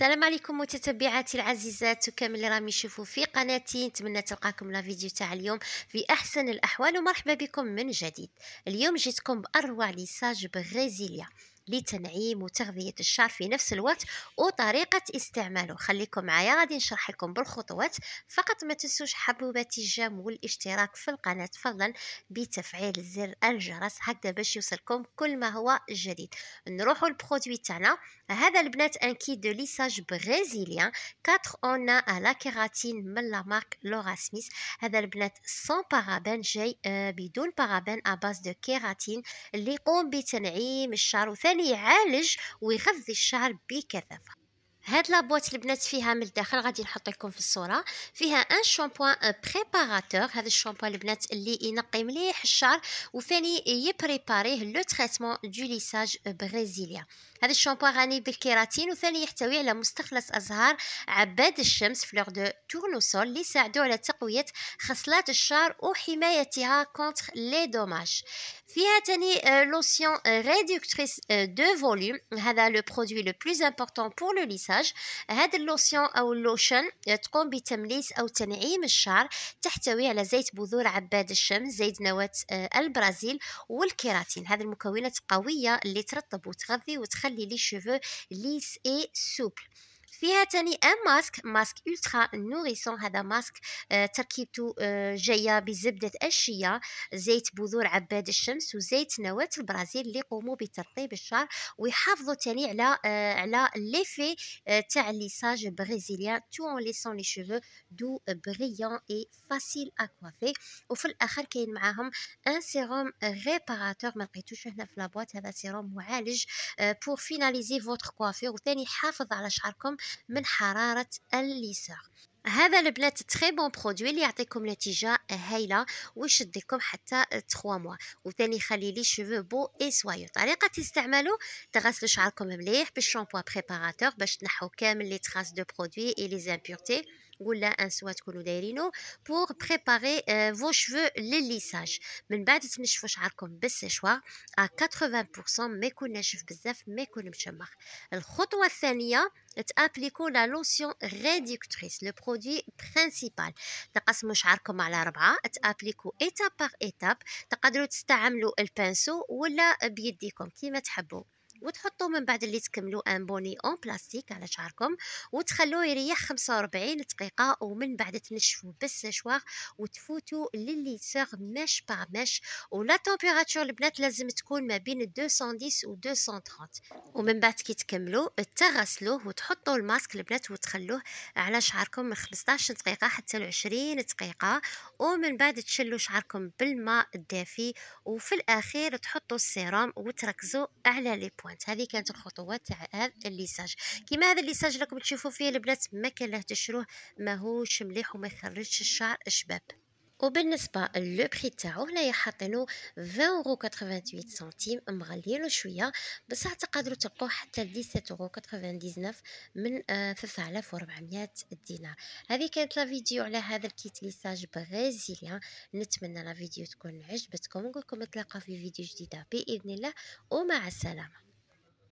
السلام عليكم متتبعاتي العزيزات وكامل اللي راهم يشوفوا في قناتي نتمنى تلقاكم لا فيديو تاع اليوم في احسن الاحوال ومرحبا بكم من جديد اليوم جيتكم باروع ليساج برازيليا لتنعيم وتغذية الشعر في نفس الوقت وطريقة استعماله خليكم معايا غادي نشرح لكم بالخطوات فقط ما تنسوش حبوبات الجام والاشتراك في القناة فضلا بتفعيل زر الجرس هكذا باش يوصلكم كل ما هو جديد نروحوا البرودوي تاعنا هذا البنات ان كي دو ليساج برازيليان 4 اون ا لا كيراتين من لا مارك لورا سميث هذا البنات سون بارابان جاي آه، بدون بارابان ا باز دو كيراتين اللي يقوم بتنعيم الشعر وثاني وبالتالي يعالج ويغذي الشعر بكثافة هاد لابوات البنات فيها من الداخل غادي نحط لكم في الصوره فيها ان شامبوان بريباراتور هذا الشامبوان البنات اللي ينقي مليح الشعر وثاني يبريباريه لو تريتمون دو ليساج بريزيليا هذا الشامبوان غني بالكيراتين وثاني يحتوي على مستخلص ازهار عباد الشمس فلور دو تورنوسول اللي يساعدو على تقويه خصلات الشعر وحمايتها كونتر لي دوماج فيها تاني لوسيون ريدكتريس دو فوليوم هذا لو برودوي لو بلوز امبورطون بور لو ليساج البرنامج هذا اللوسيون أو اللوشن تقوم بتمليس أو تنعيم الشعر تحتوي على زيت بذور عباد الشمس زيت نواة آه، البرازيل والكيراتين هذه المكونات قوية اللي ترطب وتغذي وتخلي لي شوفو ليس اي سوبل فيها تاني ان ماسك ماسك الترا نوريسون هذا ماسك آه، تركيبته آه، جايه بزبده الشيا زيت بذور عباد الشمس وزيت نواه البرازيل اللي يقوموا بترطيب الشعر ويحافظوا تاني على آه، على ليفي تاع ليساج برازيليان تو اون ليسون لي شيفو دو بريون اي فاسيل اكوافي وفي الاخر كاين معاهم ان سيروم ريباراتور ما لقيتوش هنا في لابوات هذا سيروم معالج بور فيناليزي فوتر كوافير وثاني حافظ على شعركم من حرارة الليسا هذا البنات تري بون برودوي اللي يعطيكم نتيجه هايله ويشد لكم حتى 3 موا وثاني يخلي لي شوفو بو اي سوايو طريقه تستعملو تغسلوا شعركم مليح بالشامبو بريباراتور باش تنحو كامل لي تراس دو برودوي اي لي زامبيورتي ولا ان سوا تكونوا دايرينو بوغ بريباري اه فو شفو لليساج من بعد تنشفوا شعركم بالسيشوار ا 80% ما يكون ناشف بزاف ما يكون مشمخ الخطوه الثانيه تابليكو لا لوسيون ريديكتريس لو برودوي برينسيبال تقسموا شعركم على ربعه تابليكو ايتاب بار ايتاب تقدروا تستعملوا البانسو ولا بيديكم كيما تحبوا وتحطوا من بعد اللي تكملوا ان بوني اون بلاستيك على شعركم وتخلوه يريح 45 دقيقه ومن بعد تنشفوا بالسشوار وتفوتوا سيغ مش با مش ولا تمبيراتور البنات لازم تكون ما بين 210 و 230 ومن بعد كي تكملوا تغسلوه وتحطوا الماسك البنات وتخلوه على شعركم من 15 دقيقه حتى ل 20 دقيقه ومن بعد تشلوا شعركم بالماء الدافي وفي الاخير تحطوا السيروم وتركزوا على لي بوانت هذه كانت الخطوات تاع هذا الليساج كيما هذا الليساج راكم تشوفوا فيه البنات ما كان له تشروه ماهوش مليح وما يخرجش الشعر شباب وبالنسبه لو بري تاعو هنايا حاطينو 20.88 سنتيم مغليينو شويه بصح تقدروا تلقوه حتى 99 من 3400 آه، دينار هذه كانت لا فيديو على هذا الكيت ليساج برازيليان نتمنى لا فيديو تكون عجبتكم نقولكم نتلاقاو في فيديو جديده باذن الله ومع السلامه